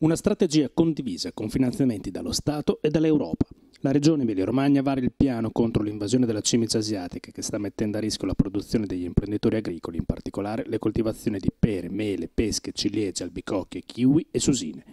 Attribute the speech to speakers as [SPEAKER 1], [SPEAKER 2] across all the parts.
[SPEAKER 1] Una strategia condivisa con finanziamenti dallo Stato e dall'Europa. La regione Emilia-Romagna varia il piano contro l'invasione della cimice asiatica che sta mettendo a rischio la produzione degli imprenditori agricoli, in particolare le coltivazioni di pere, mele, pesche, ciliegie, albicocche, kiwi e susine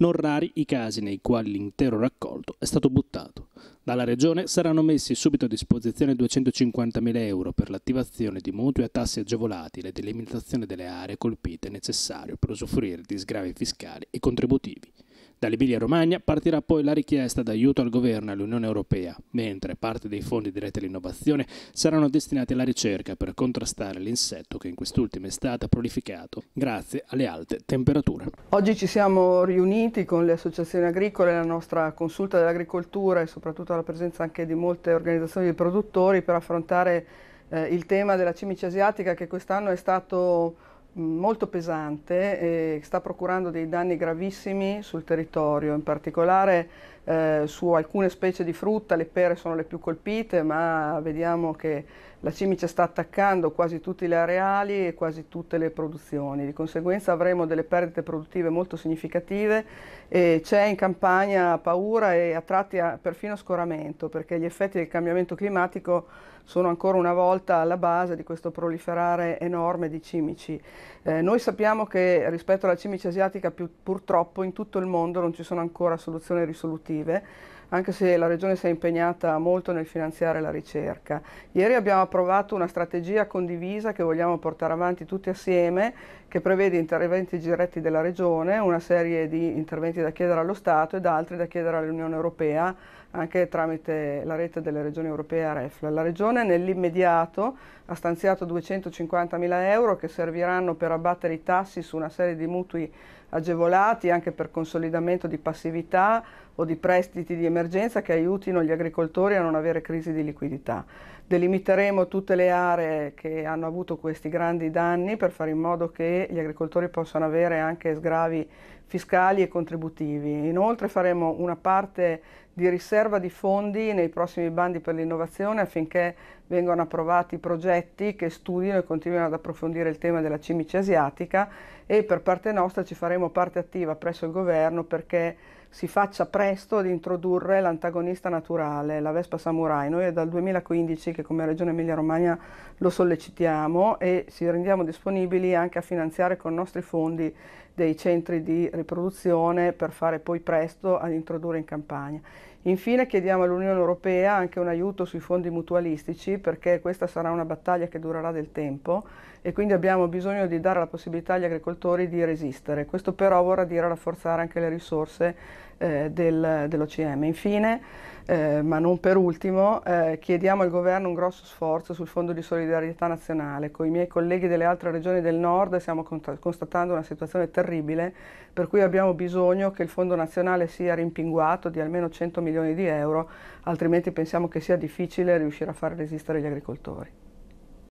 [SPEAKER 1] non rari i casi nei quali l'intero raccolto è stato buttato. Dalla Regione saranno messi subito a disposizione 250.000 euro per l'attivazione di mutui a tassi agevolati e la delimitazione delle aree colpite necessario per usufruire di sgravi fiscali e contributivi. Dall'Emilia Romagna partirà poi la richiesta d'aiuto al governo e all'Unione Europea, mentre parte dei fondi diretti all'innovazione saranno destinati alla ricerca per contrastare l'insetto che in quest'ultima estate ha prolificato grazie alle alte temperature.
[SPEAKER 2] Oggi ci siamo riuniti con le associazioni agricole, la nostra consulta dell'agricoltura e soprattutto la presenza anche di molte organizzazioni di produttori per affrontare eh, il tema della cimice asiatica che quest'anno è stato molto pesante e eh, sta procurando dei danni gravissimi sul territorio, in particolare eh, su alcune specie di frutta, le pere sono le più colpite, ma vediamo che la cimice sta attaccando quasi tutti gli areali e quasi tutte le produzioni, di conseguenza avremo delle perdite produttive molto significative e c'è in campagna paura e a tratti a, perfino scoramento perché gli effetti del cambiamento climatico sono ancora una volta alla base di questo proliferare enorme di cimici. Eh, noi sappiamo che rispetto alla cimice asiatica più, purtroppo in tutto il mondo non ci sono ancora soluzioni risolutive anche se la Regione si è impegnata molto nel finanziare la ricerca. Ieri abbiamo approvato una strategia condivisa che vogliamo portare avanti tutti assieme, che prevede interventi diretti della Regione, una serie di interventi da chiedere allo Stato ed altri da chiedere all'Unione Europea, anche tramite la rete delle Regioni Europee REFL. La Regione nell'immediato ha stanziato 250 mila euro che serviranno per abbattere i tassi su una serie di mutui agevolati, anche per consolidamento di passività o di prestiti di emergenza emergenza che aiutino gli agricoltori a non avere crisi di liquidità. Delimiteremo tutte le aree che hanno avuto questi grandi danni per fare in modo che gli agricoltori possano avere anche sgravi fiscali e contributivi. Inoltre faremo una parte di riserva di fondi nei prossimi bandi per l'innovazione affinché vengano approvati progetti che studiano e continuino ad approfondire il tema della cimice asiatica e per parte nostra ci faremo parte attiva presso il governo perché si faccia presto ad introdurre l'antagonista naturale, la Vespa Samurai. Noi è dal 2015 che come Regione Emilia-Romagna lo sollecitiamo e ci rendiamo disponibili anche a finanziare con i nostri fondi dei centri di riproduzione per fare poi presto ad introdurre in campagna. Infine chiediamo all'Unione Europea anche un aiuto sui fondi mutualistici perché questa sarà una battaglia che durerà del tempo e quindi abbiamo bisogno di dare la possibilità agli agricoltori di resistere. Questo però vorrà dire rafforzare anche le risorse eh, del, dell'OCM. Infine, eh, ma non per ultimo, eh, chiediamo al governo un grosso sforzo sul Fondo di solidarietà nazionale. Con i miei colleghi delle altre regioni del nord stiamo constatando una situazione terribile, per cui abbiamo bisogno che il Fondo nazionale sia rimpinguato di almeno 100 milioni di euro, altrimenti pensiamo che sia difficile riuscire a far resistere gli agricoltori.